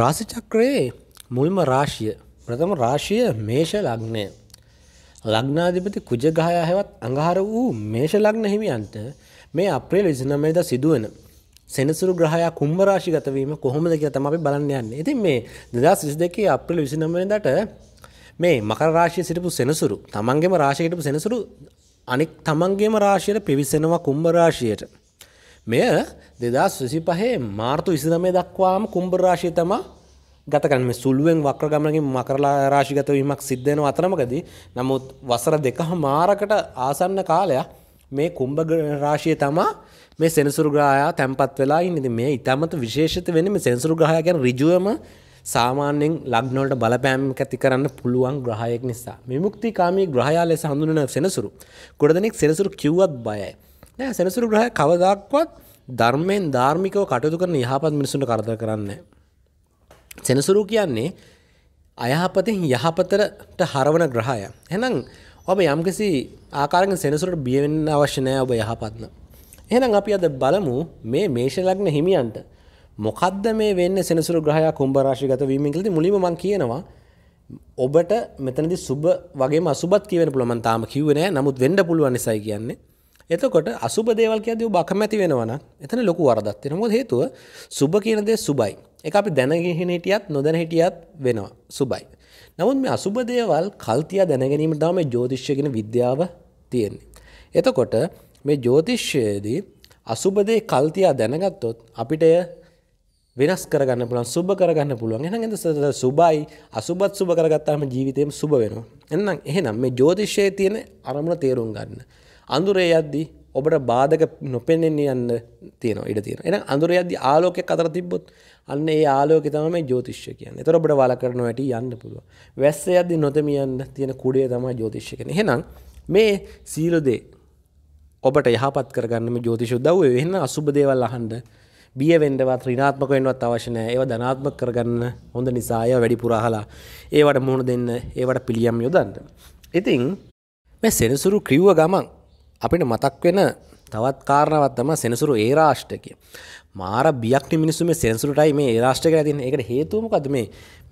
රාසිචක්‍රයේ මුල්ම රාශිය ප්‍රථම රාශිය මේෂ ලග්නය. ලග්නාධිපති කුජගහයා හෙවත් අඟහර වූ මේෂ ලග්න හිමියන්ට මේ අප්‍රේල් 29 සිදුවෙන සෙනසුරු ග්‍රහයා කුම්භ රාශිගතවීම කොහොමද කියලා තමයි අපි බලන්න යන්නේ. ඉතින් මේ 2022 අප්‍රේල් 29 වෙනිදාට මේ මකර රාශියේ සිටපු සෙනසුරු තමන්ගේම රාශියකටපු සෙනසුරු අනෙක් තමන්ගේම රාශියට පිවිසෙනවා කුම්භ රාශියට. මෙය දෙදස් විසි පහේ මාර්තු විසිනමය දක්වාම කුම්භරාශය තමා ගතකන් මේ සුළුවෙන් වක්‍රගමනකින් මකරලා රාශිගතවීමක් සිද්ධෙන අතරමකදී නමුත් වසර දෙක මාරකට ආසන්න කාලයක් මේ කුම්භ රාශිය තමා මේ සෙනසුරු ග්‍රහයා තැන්පත් වෙලා ඉන්නේ. මේ ඊටමත් විශේෂිත වෙන්නේ මේ සෙනසුරු ග්‍රහයා කියන්නේ ඍජුවම සාමාන්‍යයෙන් ලග්න වලට බලපෑමක් ඇති කරන්න පුළුවන් ග්‍රහයෙක් නිසා. විමුක්තිකාමී ග්‍රහයා ලෙස හඳුන්වන සෙනසුරු. ගොඩදෙනෙක් සෙනසුරු කිව්වත් බයයි. නෑ සෙනසුරු ග්‍රහ කවදක්වත් ධර්මයෙන් ධර්මිකව කටයුතු කරන යහපත් මිනිසුන්ට කරද කරන්න. සෙනසුරු කියන්නේ අයහපතෙන් යහපතරට හරවන ග්‍රහය. එහෙනම් ඔබ යම්කිසි ආකාරයෙන් සෙනසුරට බිය වෙන්න අවශ්‍ය නැහැ ඔබ යහපත්න. එහෙනම් අපි අද බලමු මේ මේෂ ලග්න හිමියන්ට මොකද්ද මේ වෙන්නේ සෙනසුරු ග්‍රහය කුම්භ රාශිගත වීමෙන් කියලා මුලින්ම මම කියනවා ඔබට මෙතනදි සුබ වගේම අසුබත් කියවෙන්න පුළුවන් මම තාම කිව්වේ නෑ නමුත් වෙන්න පුළුවන් නිසායි කියන්නේ එතකොට අසුබ දේවල් කියද බකමැති වෙනවන එතන ලොකු වරදත්වෙන මො හේතුව සුබ කියනදේ සුබයි එක අපි දැනගෙන හිටියත් නොදැන හිටියත් වෙනවා සුබයි. නමුත් මේ අසුබ දේවල් කල්තියා දැනගැනීම දාම ජෝතිශ්‍යගෙන විද්‍යාව තියෙන්නේ. එතකොට මේ ජෝතිශ්‍යයේදී අසුබදේ කල්තියා දැනගත්තොත් අපිට වෙනස් කරගන්න පුළන් සුබ කරගන්න පුළුවන් එන ඇද සට සුබයි අසුබත් සුබ කරගත්තාම ජීවිතයම සුබ වෙනවා. එන්නම් එහෙනම් මේ ජෝතිශ්‍යය තියෙන අරමුණ තේරුම් ගන්න. අඳුරේ යද්දි ඔබට බාධක නොපෙන්න්නේ යන්න තියෙන ඉඩ තියෙන එන අඳුර යද්දි ආලෝකය කතර තිබොත් අන්න ඒ ආලෝක තම මේ ජෝතිශ්‍ය කියන්න එතර ඔබට වල කරන ඇට යන්න පුළුව වැස්ස යද්දි නොතමියන්න තියෙන කුඩේ තම ජෝතිශ්‍ය කෙන හෙනම් මේ සීලුදේ ඔබට යහපත් කරගන්නම ජෝතිශ දව් වෙන්න අසුබදේවල් අහන්ඩ බිය වෙන්ඩවත් රිනාත්මක වෙන්වත් අවශ්‍යනය ඒව ධනාත්මක කරගන්න හොඳ නිසාය වැඩි පුරහලා ඒවට මුණ දෙන්න ඒවට පිළියම් යොදන්න. ඉතිං මෙ සෙනසුරු කිව්ව ගමන් අපිට මතක් වෙන තවත් කාරණවත් තම සෙනසුරු ඒ රාෂ්ටකය මාර බියක්ට මිනිස්සු මේ සෙන්සුරටයි මේ රාෂ්ටක ඇතින් එකට හේතුමකද මේ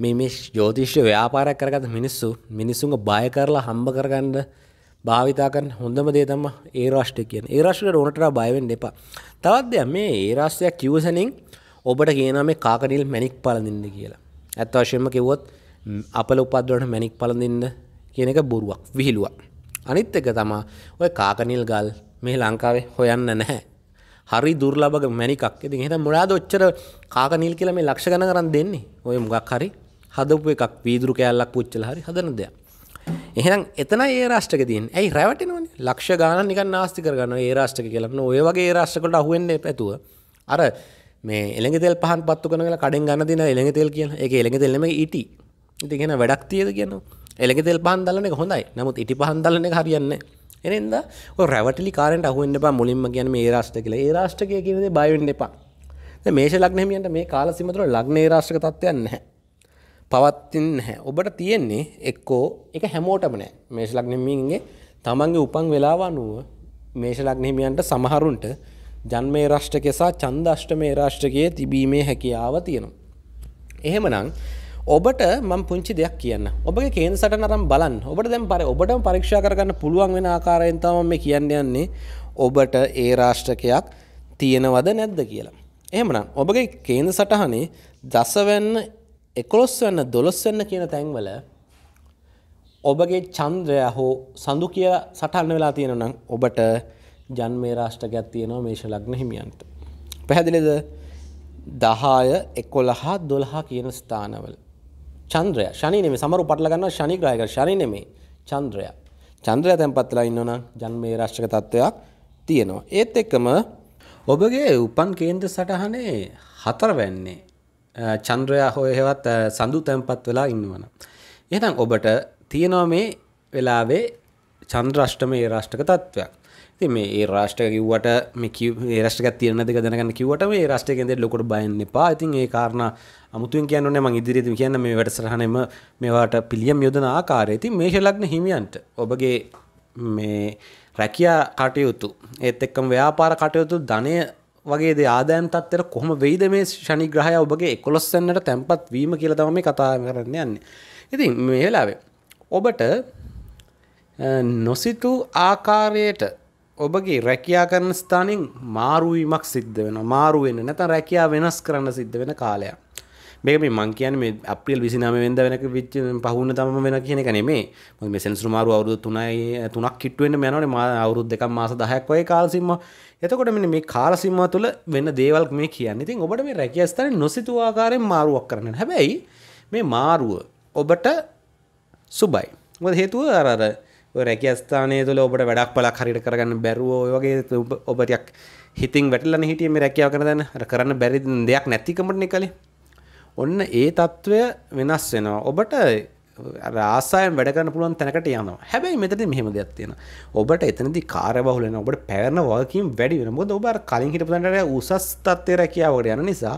මේ මේ ජෝතිශ්‍ය ව්‍යාපාරයක් කරගත මිනිස්සු මිනිස්සුන් බය කරලා හම්බ කරගන්න භාවිතාකන් හොඳම දේ තම ඒ රාෂ්ටය කියෙන් ඒ රාශ්ට ඕනට බයවෙන් එපා තවත් දෙයක් මේ ඒ රාශ්ටයක් කිවසනින් ඔබට කියන මේ කාකනිල් මැනික් පලඳින්න කියලා ඇත්ත වශයෙන්ම කිව්වොත් අපල උපද්දුවට මැනික් පලඳින්න කියන එක බොරුවක් විහිළුවක් අනිත් එක තමා ඔය කාකනිල් ගල් මේ ලංකාවේ හොයන්න නැහැ. හරි දුර්ලභ මැණිකක්. ඉතින් එහෙනම් මොලාද ඔච්චර කාකනිල් කියලා මේ ලක්ෂ ගණන් අරන් දෙන්නේ? ඔය මුගක් හරි හදපු එකක් වීදුරු කෑල්ලක් පුච්චලා හරි හදන දෙයක්. එහෙනම් එතනයි ඒ රාෂ්ටක තියෙන්නේ. ඇයි රැවටෙනවනේ? ලක්ෂ ගණන් නිකන් නාස්ති කරගන්නවා ඒ රාෂ්ටක කියලා. නෝ ඔය වගේ ඒ රාෂ්ටක වලට අහු වෙන්නේ නැතුව අර මේ එළඟ තෙල් පහන් පත්තු කරන වෙලාව කඩෙන් ගන්න දින එළඟ තෙල් කියලා. ඒක එළඟ තෙල් නෙමෙයි ඊටි. ඉතින් එහෙනම් වැඩක් තියද කියනවා. එළෙ තෙල් පහන්දලන හොඳයි නමුත් ඉටි පහන්දලන හරියන්න එනෙන්ද රැවටලි කාරට අහුවෙන්න්න එපා මුලින්ම කියන මේ රාෂ්ට කියල ඒ රාෂ්ටකය කියනද බයිවෙන්න එපා මේෂ ලක්නහිමියන්ට මේ කාල සිමතුර ලක්නේ රාශ්ක තත්වයන්න හැ පවත්තින් හැ ඔබට තියෙන්නේ එක්කෝ එක හැමෝටමනෑ මේෂ ලක්නෙමින්ගේ තමන්ගේ උපන් වෙලාව අනුව මේෂ ලක්නෙමියන්ට සමහරුන්ට ජන්මේ රාෂ්ටකෙසා චන්දෂ්ට මේ රාෂ්ටකයේ තිබීමේ හැකියාව තියෙනවා. එහෙමනං ඔබට මම පුංචි දෙයක් කියන්න ඔබගේ කේන් සට නරම් බලන් ඔබට දැම් පර ඔබට පරීක්ෂා කරගන්න පුළුවන් වෙන ආකාරයෙන් තමම මේ කියන්න යන්නේ ඔබට ඒ රාෂ්ටකයක් තියෙනවද නැද්ද කියලා. එහෙමනම් ඔබගේ කේන්ද සටහනේ දසවැන්න එකොළොස් වන්න දොළොස් වෙන්න කියන තැන්වල ඔබගේ චන්ද්‍රය හෝ සඳු කිය සටන්න වෙලා තියෙනනම් ඔබට ජන්මේ රාෂ්ටකයක් තියෙනවා මේශ ලග්න හිමියන්ට. පැහැදිලිද දහාය එකොළහා දොළහා කියන ස්ථානවල චන්ද්‍රය ශනි නෙමෙයි සමරු පටල ගන්නවා ශනි ග්‍රහයක ශනි නෙමෙයි චන්ද්‍රය. චන්ද්‍රය තැන්පත් වෙලා ඉන්නවනම් ජන්මේ රාශික තත්වයක් තියෙනවා. ඒත් එක්කම ඔබගේ උපන් කේන්ද්‍ර සටහනේ හතරවැන්නේ චන්ද්‍රයා හෝ එහෙවත් සඳු තැන්පත් වෙලා ඉන්නවනම්. එහෙනම් ඔබට තියෙනවා මේ වෙලාවේ චන්ද්‍රාෂ්ටමේ රාෂ්ටක තත්වයක්. ති මේ ඒ රාෂ්ට කිව්වට මේ රස්ටක තියනක දැනගන්න කිවට මේ රස්ටකෙද ලොකට බයන්න එපා ඉතින් ඒ කාරණ අමුතුන් කියන්නන මං ඉදිරිති කියන්න මේ වැඩසරහනම මේවාට පිළියම් යොදන ආකාරයති මේශලක්න හිමියන්ට ඔබගේ මේ රැකයා කටයුතු ඒත් එක්කම ව්‍යාපාර කටයුතු ධනය වගේ ආදෑම් තත්තර කොහම වෙයිද මේ ශනිග්‍රහය ඔබගේ එකොස්සන්නට තැන්පත් වීම කියලතම මේ කතා කරන්න යන්න. ඉතින් මේලාවේ. ඔබට නොසිතු ආකාරයට ඔබගේ රැකයා කරන ස්ථානින් මාරුවීමක් සිද්ධ වෙන මාරු වෙන නැතන් රැකයා වෙනස් කරන්න සිද්ධ වෙන කාලයක් මේක මේ මං කියන්නේ මේ අප්‍රේල් 29 වෙනිදා වෙනක විච් පහුවන තම වෙන කියන එක නෙමෙයි. මොකද මේ සෙන්සුරු මාරු අවුරුදු 3යි 3ක් කිට්ටු වෙන්න යනවනේ මා අවුරුදු දෙකක් මාස 10ක් වගේ කාල සීමාව. එතකොට මෙන්න මේ කාල සීමාව තුළ වෙන දේවල් මේ කියන්නේ. ඉතින් ඔබට මේ රැකිය ස්ථානේ නොසිතූ ආකාරයෙන් මාරුවක් කරන්න. හැබැයි මේ මාරුව ඔබට සුබයි. මොකද හේතුව අර අර රැකියස්ථානය තුළ ඔබට වැඩක් පලක් හරිට කරගන්න බැරුව ඔයගේ ඔබටයක් හිතින් වැටල හිටියම රැකියාව කරදන්න කරන්න බැරි දෙයක් නැතිකමටන කළේ ඔන්න ඒ තත්ත්වය වෙනස් වෙනවා ඔබට රාසායම් වැඩකරන්න පුළුවන් තැනකට යනවා හැබැයි මෙතන මෙහෙම දෙයක් තියෙනවා ඔබට එතනදී කාර්යබහුල වෙනවා ඔබට පැවරන වගකීම් වැඩි වෙනවා මොකද ඔබ අර කලින් හිටපු තැනට උසස් තත්ත්වයට රැකියාවකට යන නිසා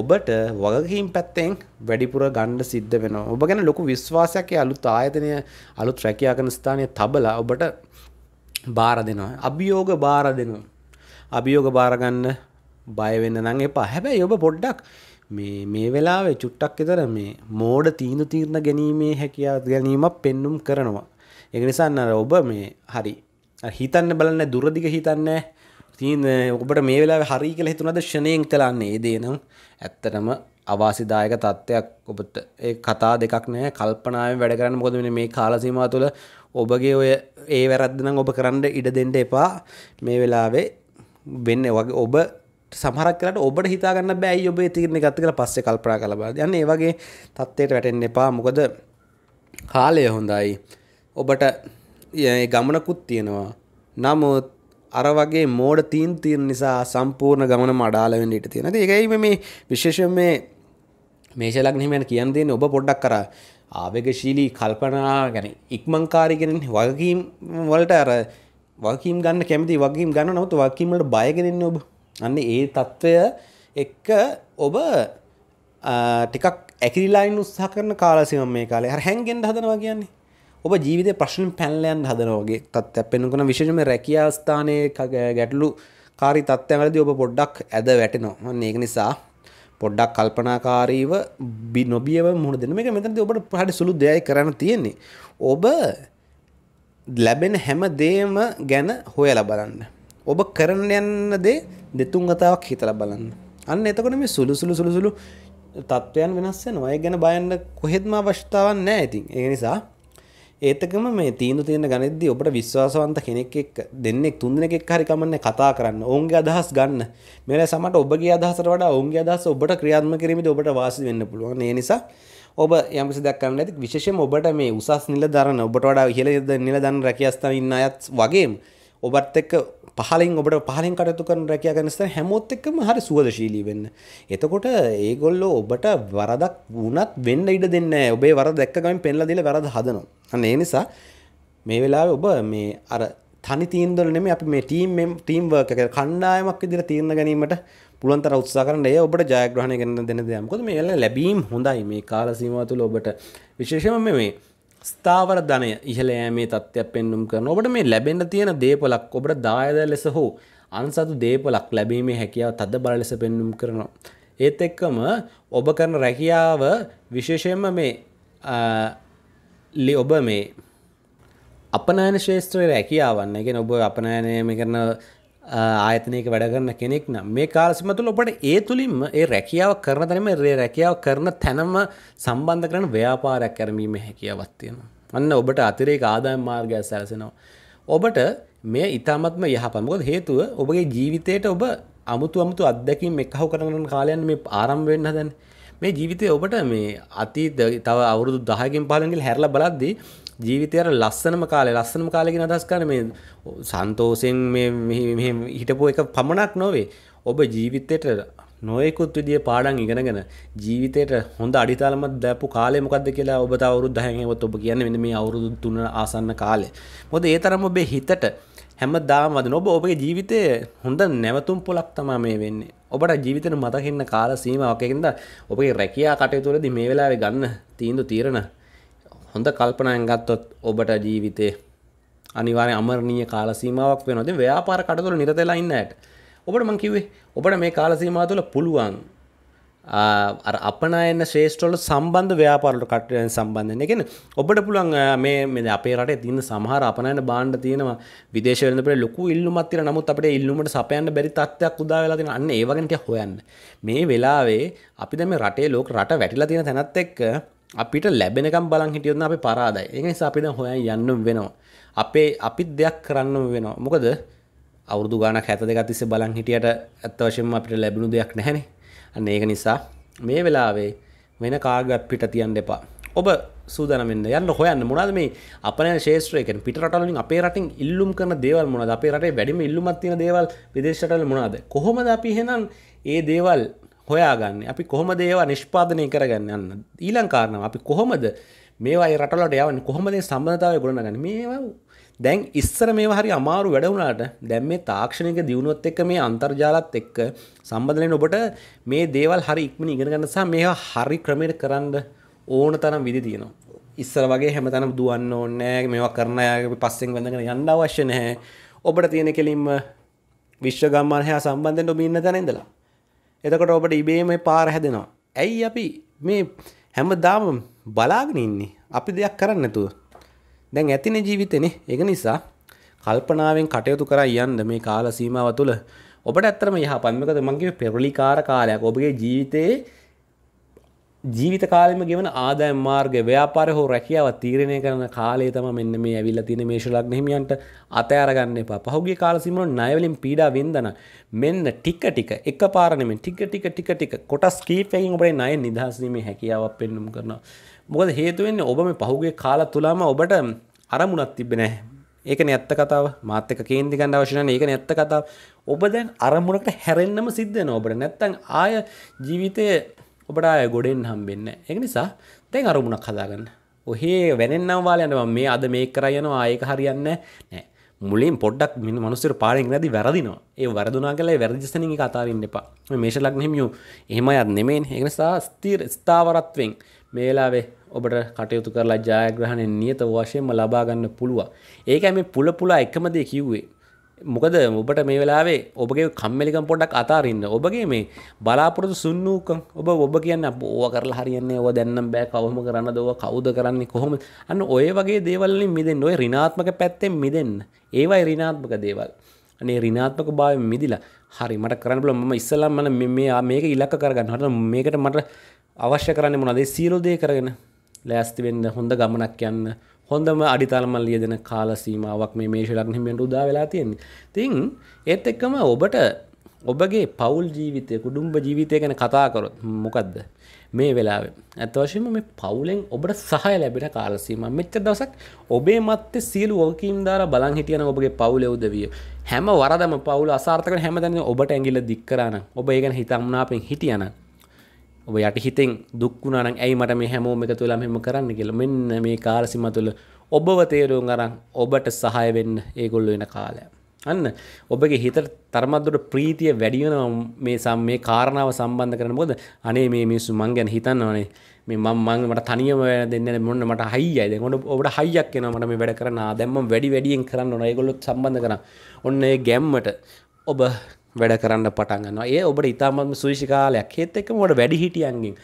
ඔබට වගකීම් පැත්තෙන් වැඩිපුර ගණ්ඩ සිද්ධ වෙන ඔබ ගැන ලොකු විශ්වාසයක් අලුත් ආයතනය අලුත් රැකයා කන ස්ථානය තබලා ඔබට බාර දෙනවා අභියෝග බාර දෙනවා අභියෝග බාරගන්න බයවෙන්න නං එපා හැබැයි ඔබ පොඩ්ඩක් මේ මේ වෙලාවේ චුට්ටක් එතර මේ මෝඩ තීනු තීරණ ගැනීමේ හැකියාව ගැනීමක් පෙන්නුම් කරනවා. එක නිසාන්න ඔබ මේ හරි හිතන්න බලන්න දුරදිග හිතන්නේ ඉතින් ඔබට මේ වෙලාවේ හරි කියලා හිතුණාද ෂණයෙන් තලන්නේ ඒ දේ නම් ඇත්තටම අවාසිදායක තත්ත්වයක් ඔබට ඒ කතා දෙකක් නෑ කල්පනාවෙන් වැඩ කරන්න මොකද මෙන්න මේ කාල සීමාව තුළ ඔබගේ ඔය ඒ වැරද්ද නම් ඔබ කරන්න ඉඩ දෙන්න එපා මේ වෙලාවේ වෙන්නේ වගේ ඔබ සමහරක් කරලා ඔබට හිතා ගන්න බෑ ඇයි ඔබේ තීරණ ගත්ත කියලා පස්සේ කල්පනා කරලා බලන්න. යන්නේ ඒ වගේ තත්ත්වයට වැටෙන්න එපා. මොකද කාලය හොඳයි. ඔබට ගමනකුත් තියෙනවා. නමුත් අර වගේ මෝඩ තීන් තීර නිසා සම්පූර්ණ ගමනම අඩාල වෙන්න ඉඩ තියෙනවා. ඉතින් ඒකයි මේ විශේෂයෙන් මේ මේෂ ලග්නෙ ගැන කියන්න දෙන්නේ ඔබ පොඩ්ඩක් අර ආවේගශීලී කල්පනා ගැන ඉක්මන්කාරී කෙනෙක් වගකීම් වලට අර වගකීම් ගන්න කැමති වගකීම් ගන්න නමුත් වගකීම් වලට බය ගෙනින්නේ ඔබ. අන්න ඒ తত্ত্বය එක්ක ඔබ ටිකක් ඇකිරිලා ඉන්න උත්සාහ කරන කාලසීම මේ කාලේ. අර හැංගෙන්න හදනවා කියන්නේ. ඔබ ජීවිත ප්‍රශ්න පැල්ලයන් හදනෝගේ තත් පෙන්නුකන විශෂම රැකියාස්ථානය ගැටලු කාරි තත්ත්වැලදි ඔබ පොඩ්ඩක් ඇද වැටෙනවා ඒක නිසා පොඩ්ඩක් කල්පනාකාරීව බි නොබියව මුහුණ දෙන මේක මෙතනදී ඔබට පහට සුළු දෙයක් කරන්න තියෙන්නේ ඔබ ලැබෙන හැම දේම ගැන හොයලා බලන්න ඔබ කරන්න යන්න දේ දෙතුන් කතාවක් හිතලා බලන්න අන්න එතකොට මේ සුළු සුළු සුළු සුළු තත්ත්වයන් වෙනස් වෙනවා ඒ ගැන බයන්න කොහෙත්ම අවස්ථාවක් නැහැ ඉතින් ඒ නිසා ඒතකම මේ තීන්දු තියෙන ගණිතදී ඔබට විශ්වාසවන්ත කෙනෙක් එක්ක දෙන්නෙක් තුන්දෙනෙක් එක්ක හරි කමන්නේ කතා කරන්න. ඔවුන්ගේ අදහස් ගන්න. මෙලේ සමහරට ඔබගේ අදහසට වඩා ඔවුන්ගේ අදහස ඔබට ක්‍රියාත්මක කිරීමේදී ඔබට වාසි වෙන්න පුළුවන්. ඒ නිසා ඔබ යම්කිසි දෙයක් කරන්න ඇති විශේෂයෙන්ම ඔබට මේ උසස් නිලධාරණ ඔබට වඩා ඉහළ නිලධාරණ රැකියාස්ථාන ඉන්න අයත් වගේම ඔබත් එක්ක පහලින් ඔබට පහලින් කටයුතු කරන රැකයා ගැනස්ත හැමොත් එක්කම හරි සුවදශීලී වෙන්න. එතකොට ඒගොල්ලෝ ඔබට වරදක් වුණත් වෙන්න ඉඩ දෙන්න ඔබේ වර දැක්කගමින් පෙන්ල දිල වැරද හදනවා. අන්න ඒ නිසා මේ වෙලා ඔබ මේ අර තනි තීන්දල නෙම අපි මේ ටීම් ටීම් වර්ක කණ්ඩායමක් විදිහට තීරණ ගැනීමට පුළුවන් තරම් උත්සාහ කරන්න. ඒ ඔබට ජයග්‍රහණය කරන දෙන දෙයක්. මොකද මේ ලැබීම් හොඳයි. මේ කාල සීමාව තුළ ඔබට විශේෂයෙන්ම මේ ස්ථාවර ධනය ඉහළ යෑමේ තත්ත්වයක් පෙන්නුම් කරන ඔබට මේ ලැබෙන්න තියෙන දේපලක් ඔබට දායද ලෙස හෝ අන්සතු දේපලක් ලැබීමේ හැකියාව තද බල ලෙස පෙන්නුම් කරනවා. ඒත් එක්කම ඔබ කරන රැකියාව විශේෂයෙන්ම මේ ඔබ මේ අපනෑන ශේත්‍රයේ රැකියාවන්න එකෙන ඔබ අපනෑනය මේ කරන ආයතනයක වැඩ කරන කෙනෙක් නම් මේ කාලසිම තුළ ඔබට ඒ තුළින්ම ඒ රැකියාව කරන තැනම රේ රැකියාව කරන තැනම සම්බන්ධ කරන ව්‍යාපාරයක් කරමීම හැකියාවත් තියෙනවා. අන්න ඔබට අතිරේක ආදායම් මාර්ගයක් සැලසෙනවා. ඔබට මේ ඉතාමත්ම යහපත්. මොකද හේතුව ඔබගේ ජීවිතයට ඔබ අමුතු අමුතු අත්දැකීම් එක්කහො කරන කාලයන් මේ ආරම්භ වෙන්න හදන්නේ. මේ ජීවිතේ ඔබට මේ අතීත තව අවුරුදු 10කින් 15කින් හැරලා බලද්දී ජීවිතයට ලස්සනම කාලේ ලස්සනම කාලෙකින් අදහස් කරන්නේ මේ සන්තෝෂෙන් මේ මෙහෙම හිටපු එක පමණක් නොවේ. ඔබ ජීවිතයට නොයෙකුත් විදිය පාඩම් ඉගෙනගෙන ජීවිතයට හොඳ අඩිතාලමක් දැපු කාලය මොකද්ද කියලා ඔබ තව අවුරුදු 10 හෙවත් ඔබ කියන්නේ මෙන්න මේ අවුරුදු 3 ආසන්න කාලේ. මොකද ඒ තරම් ඔබේ හිතට හැමදාම වදින ඔබ ඔබේ ජීවිතයේ හොඳ නැවතුම් පොලක් තමයි මේ වෙන්නේ. ඔබට ජීවිතේ මතක ඉන්න කාල සීමාවක් ඒකින්ද ඔබේ රැකියා කටයුතු වලදී මේ වෙලාවේ ගන්න තීන්දුව තීරණ හොඳ කල්පනයෙන් ගත්තොත් ඔබට ජීවිතේ අනිවාර්ය අමරණීය කාලසීමාවක් වෙනවාද ව්‍යාපාර කටතුල නිරත වෙලා ඉන්න ඇට ඔබට මං කිව්වේ ඔබට මේ කාලසීමාව තුළ පුළුවන් අර අපනයන ශ්‍රේෂ්ඨවල සම්බන්ධ ව්‍යාපාරලට කටයන් සම්බන්ධන එකෙන ඔබට පුළුවන් මේ මෙ අපේ රට තින්න සමහර අපනයන බාණ්ඩ තියෙනවා විදේශවලට ලොකු ඉල්ලුමත්තිර නමුත් අපට ඉල්ලුමට සපයන්න බැරි තත්වයක් උදාවෙලාතින අන්න ඒවගට හොයන්න මේ වෙලාවේ අපි දැම රටේ ලෝක රට වැටිලා තියෙන තැනත් එක්ක අපිට ලැබෙනකම් බලන් හිටියොත් අපි පරාදයි. ඒ නිසා අපිට හොයන් යන්න වෙනවා. අපේ අපිත් දෙයක් කරන්න වෙනවා. මොකද අවුරුදු ගානක් 72ක් තිස්සේ බලන් හිටියට ඇත්ත වශයෙන්ම අපිට ලැබුණු දෙයක් නැහැනේ. අන්න ඒක නිසා මේ වෙලාවේ වෙන කාර්ගයක් පිට තියන්න එපා. ඔබ සූදනමෙන්න්න යන්න හොයන්න මොනද මේ අපන ශේත්‍රයකෙන් පිටරටලින් අපේ රටින් ඉල්ලුම් කරන දේවල් මොනද අපේ රටේ වැඩිම ඉල්ලුමත්තින දේවල් විදේශටල මොනාද කොහොමද අපි හෙනම් ඒ දේවල් හොයාගන්න අපි කොහොම දේවා නිෂ්පාදනය කරගන්න යන්න ඊලංකාරනව අපි කොහොමද මේවායි රටලට යවන්න කොහොමද සම්බධතාව ගොඩනගන්න මේවා දැන් ඉස්සර මේ හරි අමාරු වැඩවුණට දැම් මේ තාක්ෂණයක දියුණුවත් එක්ක මේ අන්තර්ජාලත් එක්ක සම්බධලෙන් ඔබට මේ දේවල් හරි ඉක්මන ඉගෙනගන්න සහ මේ හරි ක්‍රමයට කරන්න ඕන තරම් විදි තියෙනවා ඉස්සර වගේ හැම තනම් දුවන්න ඕන්නෑ මේවා කරණයගේ පස්සෙන් වැඳගෙන යන්න අවශ්‍ය නැහැ ඔබට තියෙන කෙලින්ම විශ්ව ගම්මානහයා සම්බන්ධෙන් ඔබ ඉන්න තැන ඉඳලා එතකොට ඔබට ඉබේ මේ පාර හැදෙනවා ඇයි අපි මේ හැම දාම බලාගෙන ඉන්නේ අපි දෙයක් කරන්න නැතුව දැන් ඇතින ජීවිතෙන එක නිසා කල්පනාවෙන් කටයුතු කර යන්න මේ කාල සීමාව තුළ ඔබට ඇත්තරම යහ පන්මකද මගේ පෙරලිකාර කාලයක් ඔබගේ ජීවිතයේ ජීවිත කාලෙම ගෙවන ආදායම් මාර්ග ව්‍යාපාර හෝ රැකියාව තීරණය කරන කාලේ තම මෙන්න මේ ඇවිල්ලා තියෙන මේෂ ලග්න හිමියන්ට අතෑරගන්න එපා. පහුගිය කාල සීමාව ණයවලින් පීඩා වින්දන මෙන්න ටික ටික එකපාර නෙමෙයි ටික ටික ටික ටික කොටස් කීපයකින් ඔබේ ණය නිදහස් වීමේ හැකියාවක් පෙන්වුම් කරනවා. මොකද හේතුව වෙන්නේ ඔබ මේ පහුගිය කාල තුලම ඔබට අරමුණක් තිබ්බේ නැහැ. ඒකනේ ඇත්ත කතාව. මාත් එක්ක කේන්ති ගන්න අවශ්‍ය නැහැ. ඒකනේ ඇත්ත කතාව. ඔබ දැන් අරමුණකට හැරෙන්නම සිද්ධ වෙනවා. ඔබට නැත්තම් ආය ජීවිතයේ ඔබට අය ගොඩෙන් හම්බෙන්න එක නිසා තැන් අරමුණක් හදාගන්න ඔහේ වැනෙන්නවාලයන්න මේ අද මේ කරයනවා ඒක හරියන්න නෑ මුලින් පොඩ්ඩක් මෙ මනුස්සර පාරෙන් නැති වැරදිනවා ඒ වරදුනා කලයි වැරදිස්තනින් කතාරන්න එපා මේෂ ලක්නෙමියු එහෙම අත් නෙමෙන් ඒනිසා ස්තීර ස්ථාවරත්වෙන් මේලාවේ ඔබට කටයුතු කරලා ජයග්‍රහණය නියත වශයෙන්ම ලබාගන්න පුළුව ඒක මේ පුල පුලා එකමදේ කිව්වේ මොකද ඔබට මේ වෙලාවේ ඔබගේ කම්මලිකම් පොඩක් අතාරන්න ඔබගේ මේ බලාපොරොතු සුන්නූක ඔබ ඔබ කියන්න ඕව කරලා හරියන්නේ ඔ දැන්නම් බෑ කවම කරන්න දව කවුද කරන්නේ කොහොම අන්න ඔය වගේ දේවල්ලින් මිදෙන් ඔය රිනාත්මක පැත්තෙන් මිදෙන් ඒවයි රිනාත්මක දේවල් අනේ රිනාත්මක භාව මිදිලා හරි මට කරන්න බල ම ඉස්සලම් මන මේ මේක ඉලක්ක කරගන්න හට මේකට මට අවශ්‍ය කරන්න මොනදේ සීරෝදය කරගෙන ලෑස්තිවෙන්න හොඳ ගමනක් යන්න හොඳම අඩිතාලමල් ලියදෙන කාල සීමාවක් මේ මේෂ ලග්නහිමියන්ට උදා වෙලා තියෙන්නේ. තින් ඒත් එක්කම ඔබට ඔබගේ පවුල් ජීවිතය කුඩුම්ඹ ජීවිතය ගැන කතා කරොත් මොකද්ද මේ වෙලාවේ ඇත්ත වශයෙන්ම මේ පවුලෙන් ඔබට සහාය ලැබෙන කාල සීමාව මෙච්ච දවසක් ඔබේ මත්තේ සියලු වගකීම් දාලා බලන් හිටියන ඔබගේ පවුලේ උදවිය හැම වරදම පවුල අසාර්ථක හැමදැනම ඔබට ඇඟිල්ල දික් කරා නම් ඔබ ඒ ගැන හිතමුනාපෙන් හිටියා නම් ඔබ යට හිතෙන් දුක්ුණන ඇයි මට මේ හැමෝම එක තුළම හෙම කරන්න කියල මෙන්න මේ කාලසිම තුළ ඔබව තේරුම් අරන් ඔබට සහය වෙන්න ඒගොල්ල වෙන කාලය. අන්න ඔබගේ හිත තරමත්දුට ප්‍රීතිය වැඩියන මේ සම් මේ කාරණාව සම්බන්ධ කරන බොද අනේ මේ මිනිස්සු මං ගැන හිතන්න ඕනේ මේ මං මං මට තනියම දෙන්න මොන්න මට හයියයිද ොට ඔබට හයියක් එන මට මේ වැඩ කරන දැම්ම වැඩි වැඩියෙන් කරන්න ඕන ඒගොල්ලොත් සම්බන්ධ කරන්න ඔන්න ඒ ගැම්මට ඔබ වැඩ කරන්න පටන් ගන්නවා. ඒ ඔබට ඊටමත් සුවිශි කාලයක්. හේත් එක්කම ඔබට වැඩි හිටියන්ගෙන්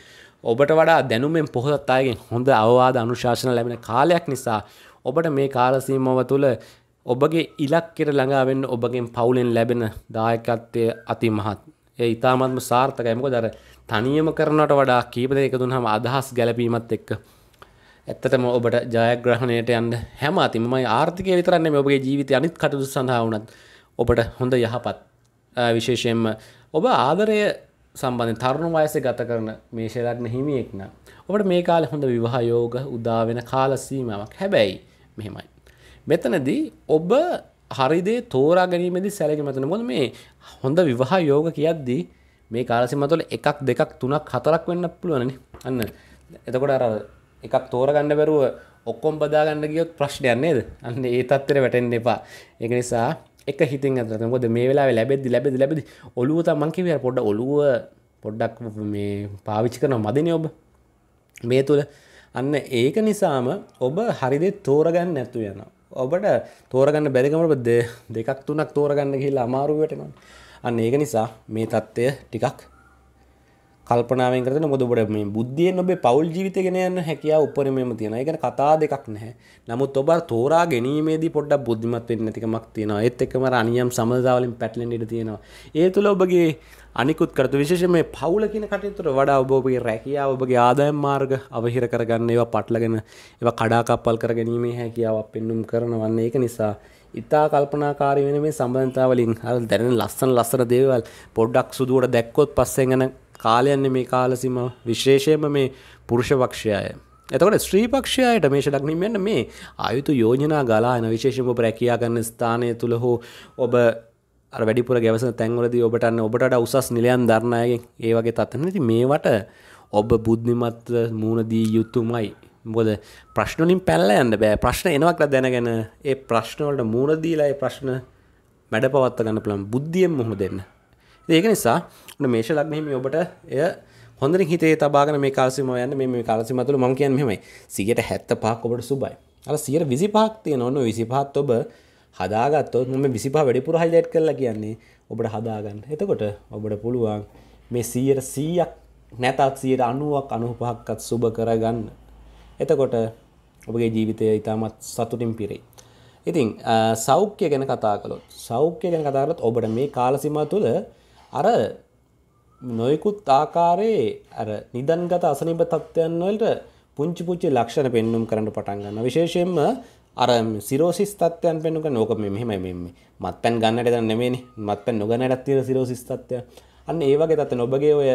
ඔබට වඩා දැනුමෙන් පොහොසත් අයගෙන් හොඳ අවවාද අනුශාසන ලැබෙන කාලයක් නිසා ඔබට මේ කාල සීමාව තුළ ඔබගේ ඉලක්කයට ළඟා වෙන්න ඔබගෙන් පවුලෙන් ලැබෙන දායකත්වය අතිමහත්. ඒ ඊටමත්ම සාර්ථකයි. මොකද අර තනියම කරනවට වඩා කීප දෙනෙක් දුන්නාම අදහස් ගැළපීමත් එක්ක ඇත්තටම ඔබට ජයග්‍රහණයට යන්න හැම අතිමමයි ආර්ථිකය විතරක් නෙමෙයි ඔබගේ ජීවිතය අනිත් කටයුතු සඳහා වුණත් ඔබට හොඳ යහපත් විශේෂයෙන්ම ඔබ ආදරය සම්බන්ධ තරුණ වයස ගත කරන මේ ශරක්න හිමියෙක්න ඔබට මේ කාල හොඳ විවාහයෝග උදාවෙන කාලසීමාවක් හැබැයි මෙහෙමයි. මෙතනදී ඔබ හරිදේ තෝරා ගැනීමදි සැලක මතන මොද මේ හොඳ විවාහ යෝග කියද්දී මේ කාලසිමතුල එකක් දෙකක් තුනක් හතරක් වෙන්න පුළුවනනි අන්න එතකොට අර එකක් තෝරගන්න බැරුව ඔක්කොම් බදාගන්න ගියොත් ප්‍රශ්නයන්නේද අන්න ඒ තත්වර වැටෙන් එපා එක නිසා එක හිතන් අතර මොද මේ වෙලා ලැබෙදදි ලැබෙද ලැබෙදි ඔලුව මංකිවර පොඩ ඔලුව පොඩ්ඩක් මේ පාවිච්චි කරන මදින ඔබ මේ තුළ අන්න ඒක නිසාම ඔබ හරිදේ තෝරගන්න නැත්තු යන ඔබට තෝරගන්න බැරිකමට දෙකක් තුනක් තෝරගන්න කියලා අමාරුවටන අන්න ඒක නිසා මේ තත්ත්වය ටිකක් කල්පනාවෙන් කරන මොද ඔබට මේ බුද්ධියෙන් ඔබේ පවුල් ජීවිතය ගෙන යන්න හැකියාව උපරිමයෙන්ම තියෙනවා. ඒ කියන්නේ කතා දෙකක් නැහැ. නමුත් ඔබ තෝරා ගැනීමේදී පොඩ්ඩක් බුද්ධිමත් වෙන්න නැතිකමක් තියෙනවා. ඒත් එක්කම අර අනියම් සමදතාවලින් පැටලෙන්න ඉඩ තියෙනවා. ඒ තුළ ඔබගේ අනිකුත් කරතු විශේෂයෙන් මේ පවුල කියන කටයුතුට වඩා ඔබ ඔබගේ රැකියාව ඔබගේ ආදායම් මාර්ග අවහිර කරගන්න ඒවා පටලගෙන ඒවා කඩාකප්පල් කර ගැනීමේ හැකියාවක් පෙන්눔 කරනවන්නේ ඒක නිසා ඉතා කල්පනාකාරී වෙන මේ සම්බන්ධතාවලින් අර දැනෙන ලස්සන ලස්සන දේවල් පොඩ්ඩක් සුදුවට දැක්කොත් පස්සෙන් යන කාලයන්නේ මේ කාලසිම විශේෂයම මේ පුරුෂ පක්ෂයය. එතකට ශ්‍රීපක්ෂයට මේෂ ලක්නින් මෙන්න මේ අයුතු යෝජනා ගලා එන විශේෂම ඔබ රැකයා ගන්න ස්ථානය තුළ හෝ ඔබ වැඩිපුර ගැවස තැන්වලද ඔබටන්න ඔබට උසස් නිලයන් දරණයගෙන් ඒ වගේ තත්නති මේවට ඔබ බුද්ධිමත් මූුණදී යුත්තුමයි බොද ප්‍රශ්නලින් පැල්ල ඇන්න බෑ ප්‍රශ්න එනවක්ල දැනගෙන ඒ ප්‍රශ්නවලට මූුණදීලායි ප්‍රශ්න මැඩ පවත්ත ගන්න පුළන් බුද්ධියෙන් මුහුණ දෙන්න ඒක නිසා මේෂ ලග්නෙහිම ඔබට එය හොඳින් හිතේ තබාගෙන මේ කාලසීම යන්න මේ මේ කාලසීම තුළ මම කියන්නේ මෙහෙමයි 175ක් ඔබට සුබයි. අර 125ක් තියෙන ඔන්න 25ත් ඔබ හදාගත්තොත් මම 25 වැඩිපුර හයිලයිට් කරලා කියන්නේ ඔබට හදාගන්න. එතකොට ඔබට පුළුවන් මේ 100ක් නැතත් 90ක් 95ක්වත් සුබ කරගන්න. එතකොට ඔබගේ ජීවිතය ඉතාමත් සතුටින් පිරෙයි. ඉතින් සෞඛ්‍ය ගැන කතා කළොත් සෞඛ්‍ය ගැන කතා කළොත් ඔබට මේ කාලසීමාව තුළ අර නොයකුත් ආකාරයේ අර නිදන්ගත අසනිබ තත්ත්වයන් වලට පුංචි පුංචි ලක්ෂණ පෙන්눔 කරන්න පටන් ගන්නවා. විශේෂයෙන්ම අර සිරෝසිස් තත්ත්වයන් පෙන්වන කෙන ඕක මෙහෙමයි මෙම්මේ. මත්පැන් ගන්නට දැන් නෙමෙයිනේ. මත්පැන් නොගන්නටත් තියෙන සිරෝසිස් තත්ත්වයන්. අන්න ඒ වගේ තත්ත්වන ඔබගේ ඔය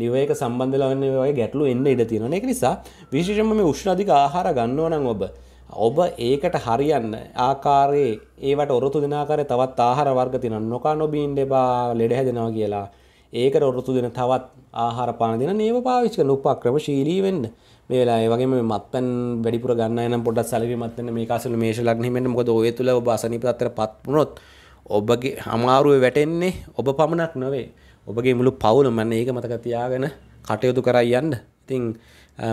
ලිව එක සම්බන්ධ වෙලා වෙන වගේ ගැටලු එන්න ඉඩ තියෙනවා. ඒක නිසා විශේෂයෙන්ම මේ උෂ්ණ අධික ආහාර ගන්නවා නම් ඔබ ඔබ ඒකට හරියන්න ආකාරයේ ඒවට ඔරතු දෙනාකාරය තවත් ආහාර වර්ග තියෙනවා නොකා නොබීන් දෙපා ලෙඩ හැදෙනවා කියලා ඒකට ඔරතු දෙන තවත් ආහාර පාන දෙන නේව පාවිච්චි කරන උපක්‍රමශීලී වෙන්න මේ වෙලාවේ ඒ වගේම මේ මත්පැන් වැඩිපුර ගන්න අය නම් පොඩ්ඩක් සැලකිලිමත් වෙන්න මේක අසල මේෂ ලග්න හිමෙන්න මොකද ඔය තුල ඔබ අසනීප තත්ත්වයටපත් වුණොත් ඔබගේ අමාරුවේ වැටෙන්නේ ඔබ පමණක් නොවේ ඔබගේ මුළු පවුලම මම මේක මතක තියාගෙන කටයුතු කරා යන්න ඉතින්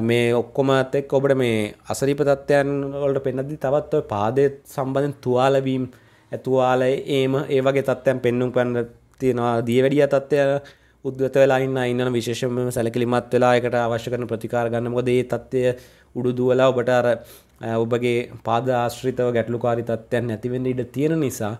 මේ ඔක්කොමත් එක් ඔබට මේ අසරීප තත්ත්වයන් වලට පෙන්නද්දි තවත් ඔය පාදයේ සම්බන්ධයෙන් තුවාලවීම් ඇතුවාලය ඒම ඒ වගේ තත්ත්වයන් පෙන්නුම් කරන්න තියෙනවා දියවැඩිය තත්ත්වය උද්ගත වෙලා ඉන්න ඉන්න විශේෂම සැලකිලිමත් වෙලා එකට අවශ්‍ය කරන ප්‍රතිකාර ගන්න මොකද මේ தත්ත්වය උඩු දුවලා ඔබට අර ඔබගේ පාද ආශ්‍රිතව ගැටලුකාරී තත්ත්වයන් නැති වෙන්න ඉඩ තියෙන නිසා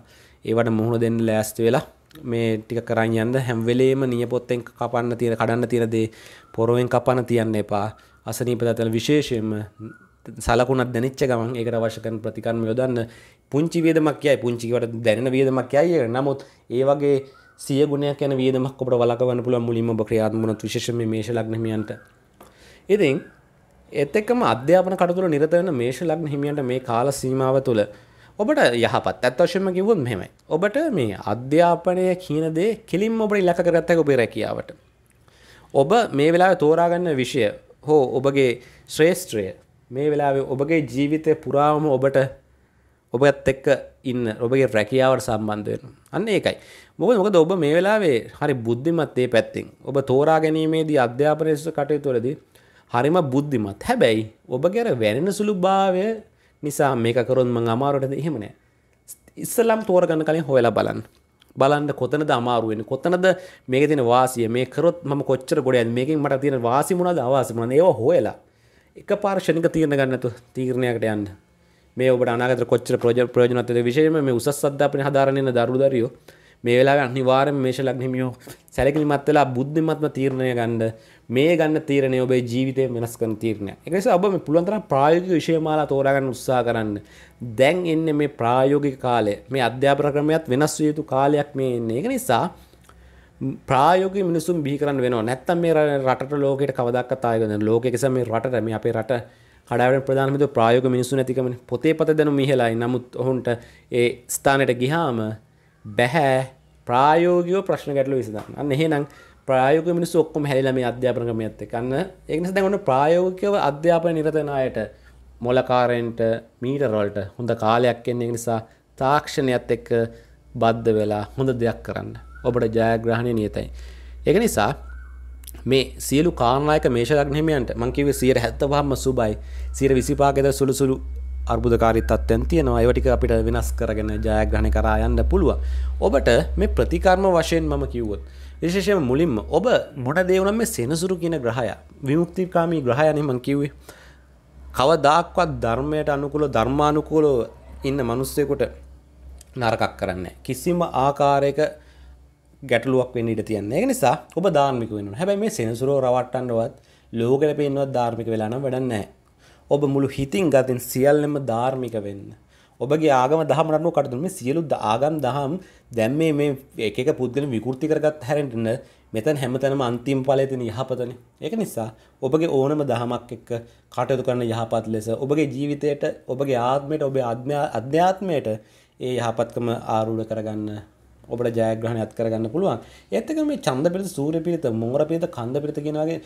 ඒවට මුහුණ දෙන්න ලෑස්ති වෙලා මේ ටික කරන් යන්න හැම වෙලේම නියපොත්තෙන් කපන්න තියෙන කඩන්න තියෙන දේ පොරොවෙන් කපන්න තියන්න එපා. අසනීප තත්ත්වවල විශේෂයෙන්ම සලකුණක් දැනෙච්ච ගමන් ඒකට අවශ්‍ය කරන ප්‍රතිකර්ම යොදන්න පුංචි වියදමක් කියයි පුංචි කිවට දැනෙන වියදමක් කියයි ඒක. නමුත් ඒ වගේ සිය ගුණයක් යන වියදමක් ඔබට වළක්වන්න පුළුවන් මුලින්ම ඔබ ක්‍රියාත්මක වුණොත් විශේෂයෙන් මේ මේෂ ලග්න හිමියන්ට. ඉතින් ඒත් එක්කම අධ්‍යාපන කටයුතු නිරත වෙන මේෂ ලග්න හිමියන්ට මේ කාල සීමාව තුළ ඔබට යහපත් ඇත් වශයෙන්ම කිවොත් මෙහෙමයි ඔබට මේ අධ්‍යාපනය කියන දේ කෙලින් ඔබට ඉලක්ක කරගත්තක ඔබේ රැකියාවට ඔබ මේ වෙලා තෝරාගන්න විෂය හෝ ඔබගේ ශ්‍රේෂ්ත්‍රය මේ වෙලාවේ ඔබගේ ජීවිතය පුරාවම ඔබට ඔබත් එක්ක ඉන්න ඔබගේ රැකියාවට සම්බන්ධ වෙන අන්න ඒකයි මොක මොකද ඔබ මේ වෙලාවේ හරි බුද්ධිමත් ඒ පැත්තිෙන් ඔබ තෝරා ගැනීමේදී අධ්‍යාපනයස කටයුතුවලදී හරිම බුද්ධිමත් හැබැයි ඔබ ගැර වැරෙන සුළු භාවය නිසා මේක කරොත් මං අමාරුවටද එහෙම නෑ ඉස්සලම් තෝරගන්න කලින් හොයලා බලන්න බලන්න කොතනද අමාරුවෙන් කොතනද මේක තියෙන වාසිය මේ කරොත් මම කොච්චර ගොඩ යන්නේ මේකෙන් මට තියෙන වාසි මොනවද අවාසි මොනවද ඒව හොයලා එකපාර ෂණික තීරණ ගන්න නැතුව තීරණයකට යන්න මේ ඔබට අනාගතේ කොච්චර ප්‍රයෝජනවත් වේද විශේෂයෙන්ම මේ උසස් අධ්‍යාපනය හදාරන ඉන්න දරු දරියෝ මේ වෙලාවේ අනිවාර්යයෙන්ම මේෂ ලග්න හිමියෝ සැලකිලිමත් වෙලා බුද්ධිමත්ම තීරණය ගන්න මේ ගන්න තීරණය ඔබේ ජීවිතය වෙනස් කරන තීරණය. ඒ නිසා ඔබ මේ පුළුවන් තරම් ප්‍රායෝගික විෂයමාලා තෝරා ගන්න උත්සාහ කරන්න. දැන් එන්නේ මේ ප්‍රායෝගික කාලය. මේ අධ්‍යාපන ක්‍රමයක් වෙනස් විය යුතු කාලයක් මේ එන්නේ. ඒක නිසා ප්‍රායෝග මිනිසුම් බිහි කරන්න වෙන නැත්තම් මේ රට ලෝකට කවදක්තායගන ලෝකෙකෙස මේ රට මේ අපේ රට කඩාවට ප්‍රධානමතු ප්‍රායෝග මිනිසු නැතිකම පොතේ පත දැනු මිහලයි නමුත් ඔහුන්ට ඒ ස්ථානයට ගිහාම බැහැ ප්‍රායෝගියෝ ප්‍රශ්න ගැටලු විසඳන්න අන්න එහෙනම් ප්‍රායෝග මිනිස් ඔක්කොම හැරිලා මේ අධ්‍යාපන ක්‍රමයත් එක්ක අන්න ඒක නිසා දැන් ඔන්න ප්‍රායෝගිකව අධ්‍යාපන නිරත වෙන අයට මොලකාරෙන්ට මීටර වලට හොඳ කාලයක් එන්නේ ඒ නිසා තාක්ෂණයත් එක්ක බද්ධ වෙලා හොඳ දෙයක් කරන්න ඔබට ජයග්‍රහණය නියතයි ඒක නිසා මේ සියලු කාරණායක මේෂ ලග්නහිමියන්ට මං කිව්වේ 175ම සුබයි 125කද සුළු සුළු අර්බුදකාරී තත්ත්වයන් තියෙනවා ඒව ටික අපිට වෙනස් කරගෙන ජයග්‍රහණය කරා යන්න පුළුවන් ඔබට මේ ප්‍රතිකර්ම වශයෙන් මම කිව්වොත් විශේෂය මුලින්ම ඔබ මොට දේවනම් මේ සෙනසුරු කියන ග්‍රහය විමුක්තිකාමී ග්‍රහයනම කිව්වේ කවදාක්වත් ධර්මයට අනුකුල ධර්මානුකූලෝ ඉන්න මනුස්සයකුට නරකක් කරන්න කිසිම ආකාරයක ගැටලුවක් වෙන්න ඉඩ තියන්නේ ඒ නිසා ඔබ ධාර්මික වෙන්න හැබැයි මේ සෙනසුරෝ රවට්ටන්නවත් ලෝකෙට පේන්නවත් ධාර්මික වෙලා නම් වැඩක් නැහැ ඔබ මුළු හිතින් ගතින් සියල්ලම ධාර්මික වෙන්න ඔබගේ ආගම දහම රටුව කටතුම මේ සියලු ආගම් දහම් දැම් මේ මේ එක පුද්ගල විකෘති කරගත් හැරටන්න මෙතැන් හැමතැනම අන්තිම් පලයතින යහපතන ඒක නිසා ඔබගේ ඕනම දහමක් එක්ක කටයුතු කරන යහපත් ලෙස ඔබගේ ජීවිතයට ඔබගේ ආත්මයට ඔබේ අධ්‍යාත්මයට ඒ යහපත්කම ආරූඩ කරගන්න ඔබට ජයග්‍රහණ අත් කරගන්න පුළුවන් එත්තක මේ චන්ද පිරිත සූර පිරිත මෝර පිරිත කන්ද පිරිත කියෙනගේ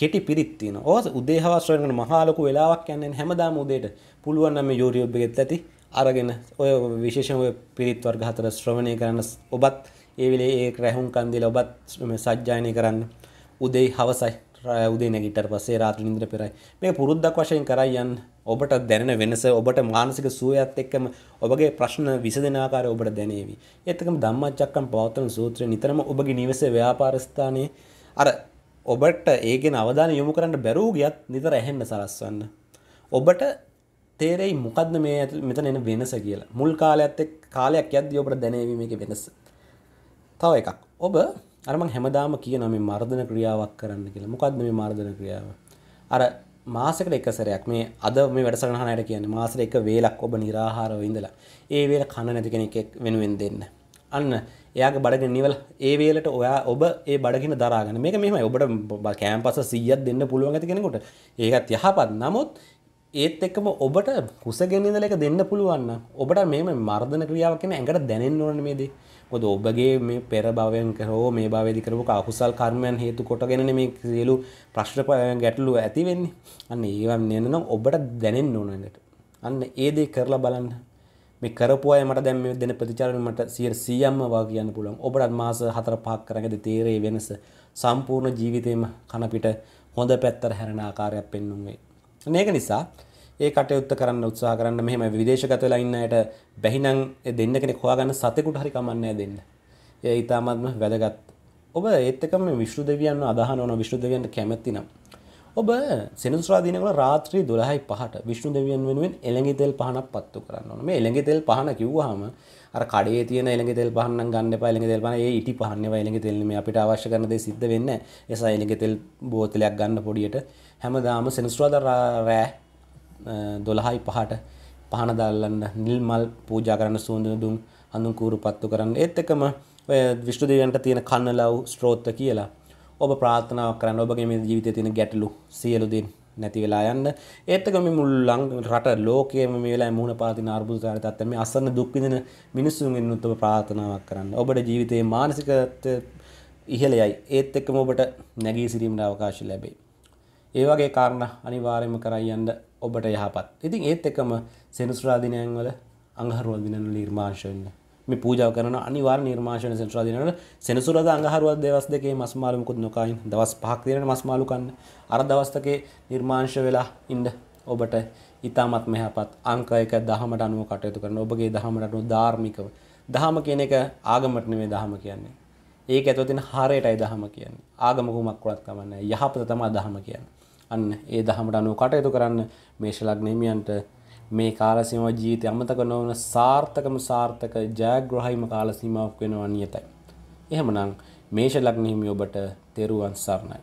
කෙටි පිරිත්තින ඕස උදේහවස්වයන මහාලොකු වෙලාවක් යන්නේ හැමදාම උදේට පුළුවන් මේ යෝරියෝබ්ගෙත් ඇති අරගෙන ඔය විශේෂම පිරිත් වර්ග හතර ශ්‍රවණය කරන්න ඔබත් ඒ වෙලේ ඒ රැහුම් කන් දීලා ඔබත් සජ්ජායනය කරන්න උදේ හවසයි උදේ නැගිටතර පස්සේ රාත්‍රී නිින්දට පෙරයි මේ පුරුද්දක් වශයෙන් කරයි යන්න ඔබට දැනෙන වෙනස ඔබට මානසික සුවයත් එක්කම ඔබගේ ප්‍රශ්න විසඳෙන ආකාරය ඔබට දැනේවි ඒත් ධම්මචක්කම් පවත්තන සූත්‍රය නිතරම ඔබගේ නිවසේ ව්‍යාපාර ස්ථානයේ අර ඔබට ඒකෙන් අවධානය යොමු කරන්න බැරුව ගියත් නිතර ඇහෙන්න සලස්වන්න ඔබට තේරෙයි මොකක්ද මේ මෙතන එන වෙනස කියලා මුල් කාලයක්ත් කාලයක් යද්දී ඔබට දැනේවි මේක වෙනස. තව එකක්. ඔබ අර මං හැමදාම කියනවා මේ මර්ධන ක්‍රියාවක් කරන්න කියලා. මොකක්ද මේ මර්ධන ක්‍රියාව? අර මාසෙකට එක සැරයක් මේ අද මේ වැඩසටහන හරයට කියන්නේ මාසෙට එක වේලක් ඔබ निराහාරව ඉඳලා ඒ වේල කන නැති කෙනෙක් වෙනුවෙන් දෙන්න. අන්න එයාගේ බඩගෙන නිවල ඒ වේලට ඔයා ඔබ ඒ බඩගෙන දරාගන්න. මේක මෙහෙමයි. ඔබට කැම්පස 100ක් දෙන්න පුළුවන් ඇති කෙනෙකුට. ඒකත් යහපත්. නමුත් ඒත් එක්කම ඔබට කුසගෙනදල එක දෙන්න පුළුවන්න ඔබට මේම මර්ධන ක්‍රියාවක් කියෙන ඇඟට දැනෙන් ඕන මේදී ොද ඔබගේ මේ පෙර භවයන් කරෝ මේ භාවදි කරපු අකුසල් කර්මයන් හේතු කොටගෙන මේ සියලු ප්‍රශ්න පයන් ගැටලු ඇතිවෙන්නේ අන්න ඒවන් නනම් ඔබට දැනෙන් ඕනට අන්න ඒදේ කරලා බලන්න මේ කරපුය මට දැම දෙන ප්‍රතිචාරමට සිය සියම්ම වා කියන්න පුළුවන් ඔබටත් මාස හතර පහක් කරගද තේරේ වෙනස සම්පූර්ණ ජීවිතයම කනපිට හොඳ පැත්තර හැරෙන ආකාරයක් පෙන්නුම්වේ ඒක නිසා ඒ කටයුත්ත කරන්න උත්සාහ කරන්න මෙහෙම විදේශගත වෙලා ඉන්න අයට බැහි නම් දෙන්න කෙනෙක් හොයාගන්න සතෙකුට හරි කමන්නේ දෙන්න. ඒ ඊටාත්ම වැදගත්. ඔබ ඒත් එක්කම විෂ්ණු දෙවියන්ව අදහන ඕන විෂ්ණු දෙවියන්ට කැමැති නම් ඔබ සෙනසුරා දිනවල රාත්‍රී 12යි 5ට විෂ්ණු දෙවියන් වෙනුවෙන් එළඟි තෙල් පහනක් පත්තු කරන්න ඕන. මේ එළඟි තෙල් පහන කිව්වහම අර කඩේ තියෙන එළඟි තෙල් පහන නම් ගන්න එපා. එළඟි තෙල් පහන ඒ ඉටි පහන් ඒවා එළඟි තෙල් නෙමෙයි අපිට අවශ්‍ය කරන දේ සිද්ධ වෙන්නේ නැහැ. ඒසයි එළඟි තෙල් බෝතලයක් ගන්න පොඩියට හැමදාම සෙනසුරාදා රෑ 12යි 5ට පහන දාලන්න නිල් මල් පූජා කරන්න සුවඳ දුම් හඳුන් කූරු පත්තු කරන්න. ඒත් එකම ඔය විෂ්ණු දෙවියන්ට තියෙන කන්න ලව් ස්ත්‍රෝත්‍ර කියලා ඔබ ප්‍රාථනාවක් කරන්න ඔබගේ මේ ජීවිතය තියෙන ගැටලු සියලුදින් නැති වෙලා යන්න ඒත්තක මේ මුල්ලං රට ලෝකයේම මේ වෙලාවේ මුහුණ පාතින අර්බුදකාරී තත්ත්වය මේ අසන්න දුක් විඳින මිනිසුන්ගෙන් උත් ඔබ ප්‍රාර්ථනාවක් කරන්න ඔබට ජීවිතයේ මානසිකත්වය ඉහළයයි ඒත් එක්කම ඔබට නැගී සිරීමට අවකාශ ලැබේ ඒ වගේ කාරණා අනිවාර්යයෙන්ම කරයි යන්න ඔබට යහපත් ඉතින් ඒත් එක්කම සෙනසුරාදිනයන් වල අඟහරුවල් දිනවල නිර්මාංශ වෙන්න මේ පූජාව කරන අනිවාර්ය නිර්මාශන සෙන්ට්‍රල් දිනවල සෙනසුරාදා අඟහරුවත් දවස් දෙකේ මස් මාළු මුකුත් නොකයින් දවස් පහක් දිනන මස් මාළු කන්න අර දවස් දෙකේ නිර්මාංශ වෙලා ඉන්න ඔබට ඉතාමත් මෙහපත් අංක 1.10ට අනුව කටයුතු කරන ඔබගේ දහමට අනුව ධාර්මිකව දහම කියන එක ආගමට නෙමෙයි දහම කියන්නේ. ඒක ඇතුළේ තියෙන හරයටයි දහම කියන්නේ. ආගම කොහොමක් වුණත් කමන්නේ. යහපත තමයි දහම කියන්නේ. අන්න ඒ දහමට අනුව කටයුතු කරන්න මේෂ ලග්න හිමියන්ට මේ කාලසීමාව ජීවිතය අමතක නොවන සාර්ථකම සාර්ථක ජයග්‍රහීම කාලසීමාවක් වෙනවා නියතයි. එහෙමනම් මේෂ ලග්න හිමි ඔබට තෙරුවන් සරණයි.